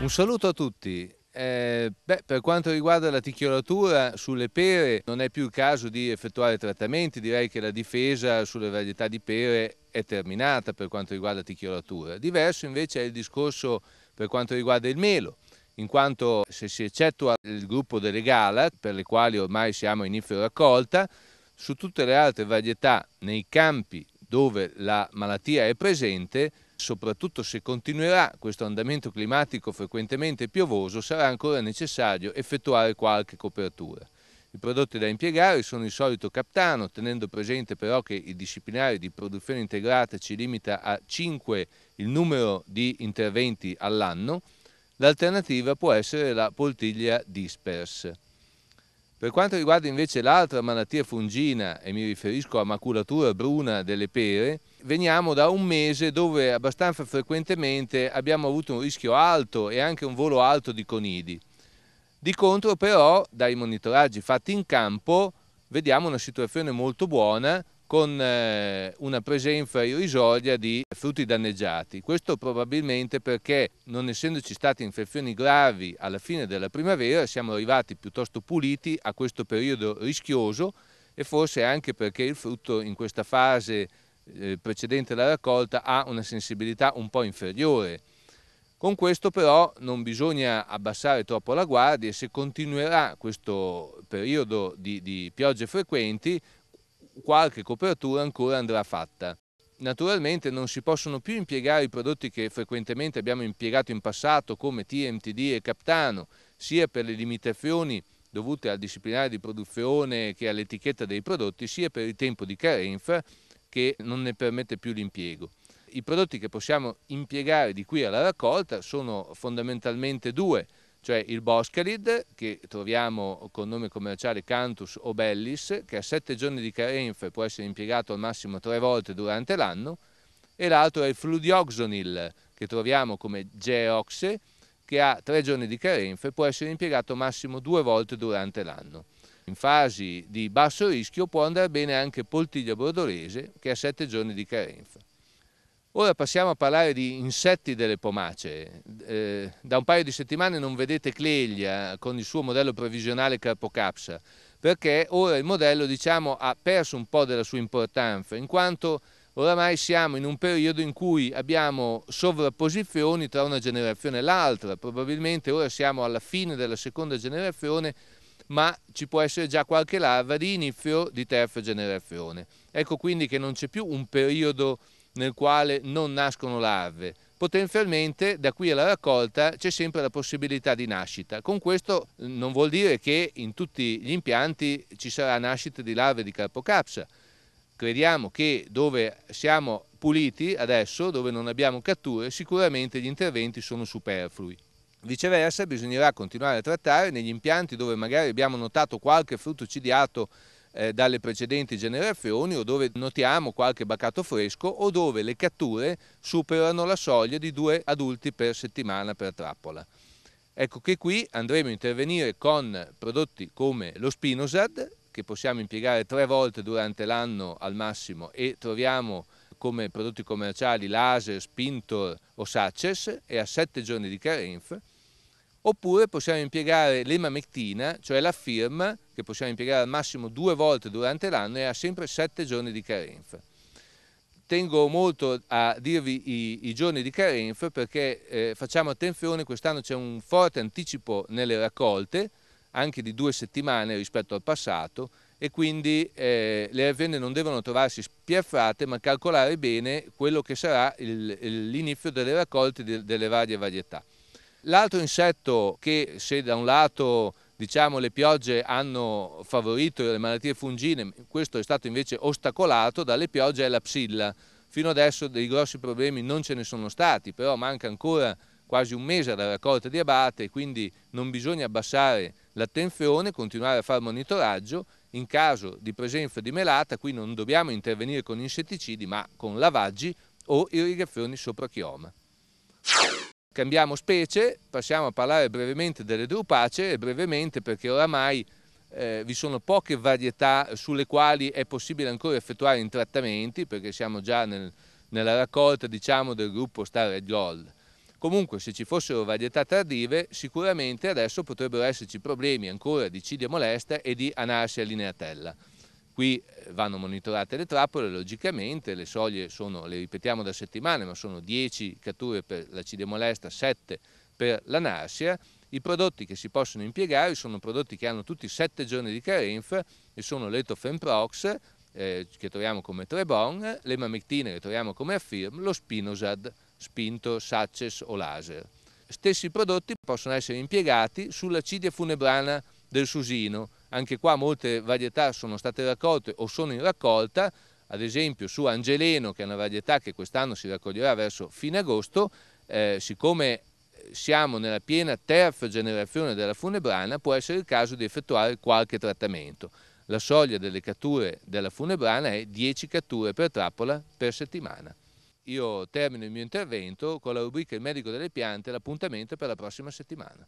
Un saluto a tutti. Eh, beh, per quanto riguarda la ticchiolatura sulle pere non è più il caso di effettuare trattamenti, direi che la difesa sulle varietà di pere è terminata per quanto riguarda la ticchiolatura. Diverso invece è il discorso per quanto riguarda il melo, in quanto se si eccettua il gruppo delle gala, per le quali ormai siamo in infero raccolta, su tutte le altre varietà nei campi dove la malattia è presente Soprattutto se continuerà questo andamento climatico frequentemente piovoso sarà ancora necessario effettuare qualche copertura. I prodotti da impiegare sono il solito captano, tenendo presente però che il disciplinare di produzione integrata ci limita a 5 il numero di interventi all'anno, l'alternativa può essere la poltiglia disperse. Per quanto riguarda invece l'altra malattia fungina, e mi riferisco a maculatura bruna delle pere, veniamo da un mese dove abbastanza frequentemente abbiamo avuto un rischio alto e anche un volo alto di conidi. Di contro però, dai monitoraggi fatti in campo, vediamo una situazione molto buona, con eh, una presenza irrisoria di frutti danneggiati. Questo probabilmente perché non essendoci state infezioni gravi alla fine della primavera siamo arrivati piuttosto puliti a questo periodo rischioso e forse anche perché il frutto in questa fase eh, precedente alla raccolta ha una sensibilità un po' inferiore. Con questo però non bisogna abbassare troppo la guardia e se continuerà questo periodo di, di piogge frequenti qualche copertura ancora andrà fatta. Naturalmente non si possono più impiegare i prodotti che frequentemente abbiamo impiegato in passato come TMTD e Captano, sia per le limitazioni dovute al disciplinare di produzione che all'etichetta dei prodotti, sia per il tempo di carenza che non ne permette più l'impiego. I prodotti che possiamo impiegare di qui alla raccolta sono fondamentalmente due, cioè il Boscalid, che troviamo con nome commerciale Cantus obellis, che a sette giorni di carenza può essere impiegato al massimo tre volte durante l'anno, e l'altro è il Fludioxonil, che troviamo come Geoxe, che ha tre giorni di carenza e può essere impiegato massimo due volte durante l'anno. In fasi di basso rischio può andare bene anche Poltiglia bordolese, che ha sette giorni di carenza. Ora passiamo a parlare di insetti delle pomacee. Eh, da un paio di settimane non vedete Cleglia con il suo modello previsionale Carpocapsa, perché ora il modello diciamo, ha perso un po' della sua importanza, in quanto oramai siamo in un periodo in cui abbiamo sovrapposizioni tra una generazione e l'altra, probabilmente ora siamo alla fine della seconda generazione, ma ci può essere già qualche larva di inizio di terza generazione. Ecco quindi che non c'è più un periodo nel quale non nascono larve. Potenzialmente da qui alla raccolta c'è sempre la possibilità di nascita. Con questo eh, non vuol dire che in tutti gli impianti ci sarà nascita di larve di carpocapsa. Crediamo che dove siamo puliti adesso, dove non abbiamo catture, sicuramente gli interventi sono superflui. Viceversa bisognerà continuare a trattare negli impianti dove magari abbiamo notato qualche frutto cidiato eh, dalle precedenti generazioni o dove notiamo qualche bacato fresco o dove le catture superano la soglia di due adulti per settimana per trappola. Ecco che qui andremo a intervenire con prodotti come lo Spinosad, che possiamo impiegare tre volte durante l'anno al massimo e troviamo come prodotti commerciali laser, spintor o sacces e a sette giorni di carenza oppure possiamo impiegare l'emamectina, cioè la firma, che possiamo impiegare al massimo due volte durante l'anno e ha sempre sette giorni di carenza. Tengo molto a dirvi i, i giorni di carenza perché eh, facciamo attenzione, quest'anno c'è un forte anticipo nelle raccolte, anche di due settimane rispetto al passato, e quindi eh, le aziende non devono trovarsi spiaffrate, ma calcolare bene quello che sarà l'inizio delle raccolte de, delle varie varietà. L'altro insetto che se da un lato diciamo, le piogge hanno favorito le malattie fungine, questo è stato invece ostacolato dalle piogge, è la psilla. Fino adesso dei grossi problemi non ce ne sono stati, però manca ancora quasi un mese alla raccolta di abate, quindi non bisogna abbassare l'attenzione, continuare a fare monitoraggio. In caso di presenza di melata, qui non dobbiamo intervenire con insetticidi, ma con lavaggi o irrigazioni sopra chioma. Cambiamo specie, passiamo a parlare brevemente delle drupacee, brevemente perché oramai eh, vi sono poche varietà sulle quali è possibile ancora effettuare intrattamenti, perché siamo già nel, nella raccolta diciamo, del gruppo Star Red Gold. Comunque se ci fossero varietà tardive sicuramente adesso potrebbero esserci problemi ancora di cidia molesta e di anarsia lineatella. Qui eh, vanno monitorate le trappole, logicamente le soglie sono, le ripetiamo da settimane, ma sono 10 catture per la Cidemolesta, 7 per la Narsia. I prodotti che si possono impiegare sono prodotti che hanno tutti 7 giorni di carenza e sono l'Etofenprox, eh, che troviamo come Trebon, le mamectine che troviamo come Affirm, lo Spinosad, Spinto, Sacces o Laser. Stessi prodotti possono essere impiegati sulla cidia funebrana del Susino, anche qua molte varietà sono state raccolte o sono in raccolta, ad esempio su Angeleno, che è una varietà che quest'anno si raccoglierà verso fine agosto, eh, siccome siamo nella piena terza generazione della funebrana, può essere il caso di effettuare qualche trattamento. La soglia delle catture della funebrana è 10 catture per trappola per settimana. Io termino il mio intervento con la rubrica Il medico delle piante, l'appuntamento per la prossima settimana.